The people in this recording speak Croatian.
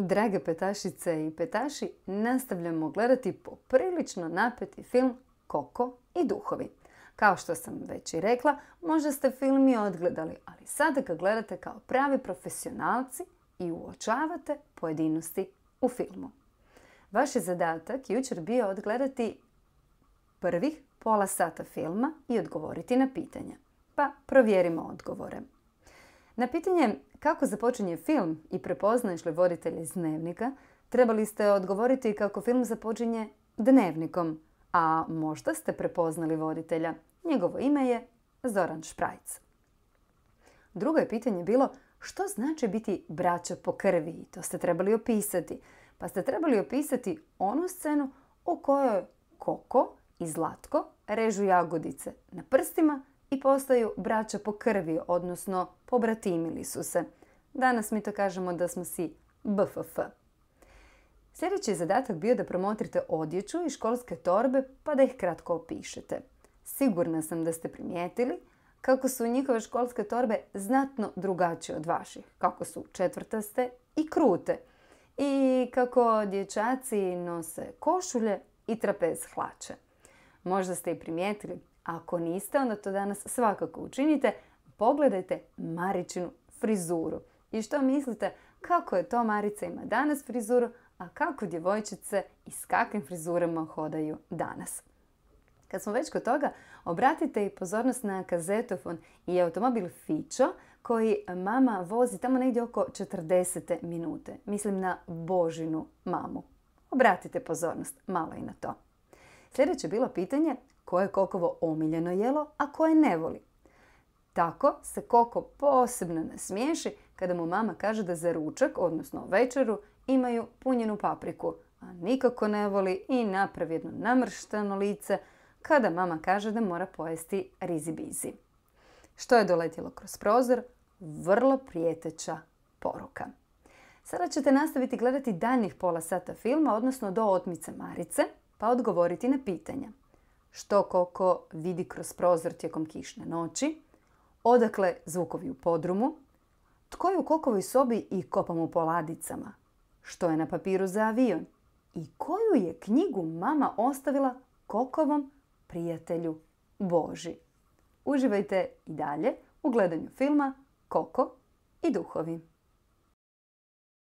Drage petašice i petaši, nastavljamo gledati poprilično napeti film Koko i duhovi. Kao što sam već i rekla, možda ste film i odgledali, ali sada ga gledate kao pravi profesionalci i uočavate pojedinosti u filmu. Vaš je zadatak jučer bio odgledati prvih pola sata filma i odgovoriti na pitanja. Pa provjerimo odgovore. Na pitanje kako započinje film i prepoznaješ li voditelj iz dnevnika, trebali ste odgovoriti kako film započinje dnevnikom, a možda ste prepoznali voditelja. Njegovo ime je Zoran Šprajc. Drugo je pitanje bilo što znači biti braća po krvi i to ste trebali opisati. Pa ste trebali opisati onu scenu u kojoj Koko i Zlatko režu jagodice na prstima i postaju braća po krvi, odnosno pobratimili su se. Danas mi to kažemo da smo si BFF. Sljedeći zadatak bio da promotrite odjeću i školske torbe pa da ih kratko opišete. Sigurna sam da ste primijetili kako su njihove školske torbe znatno drugačije od vaših, kako su četvrtaste i krute i kako dječaci nose košulje i trapez hlače. Možda ste i primijetili ako niste, onda to danas svakako učinite. Pogledajte Maričinu frizuru. I što mislite, kako je to Marica ima danas frizuru, a kako djevojčice i s kakvim frizurama hodaju danas. Kad smo već kod toga, obratite i pozornost na kazetofon i automobil Fičo koji mama vozi tamo negdje oko 40. minute. Mislim na Božinu mamu. Obratite pozornost malo i na to. Sljedeće bilo pitanje koje je kokovo omiljeno jelo, a koje ne voli. Tako se koko posebno nasmiješi kada mu mama kaže da za ručak, odnosno večeru, imaju punjenu papriku, a nikako ne voli i napravi jedno namrštano lice kada mama kaže da mora pojesti rizibizi. Što je doletjelo kroz prozor? Vrlo prijeteća poruka. Sada ćete nastaviti gledati daljnjih pola sata filma, odnosno do otmice Marice, pa odgovoriti na pitanja što koko vidi kroz prozor tijekom kišne noći, odakle zvukovi u podrumu, tko je u kokovoj sobi i kopamo u po ladicama, što je na papiru za avion i koju je knjigu mama ostavila kokovom prijatelju Boži. Uživajte i dalje u gledanju filma Koko i duhovi.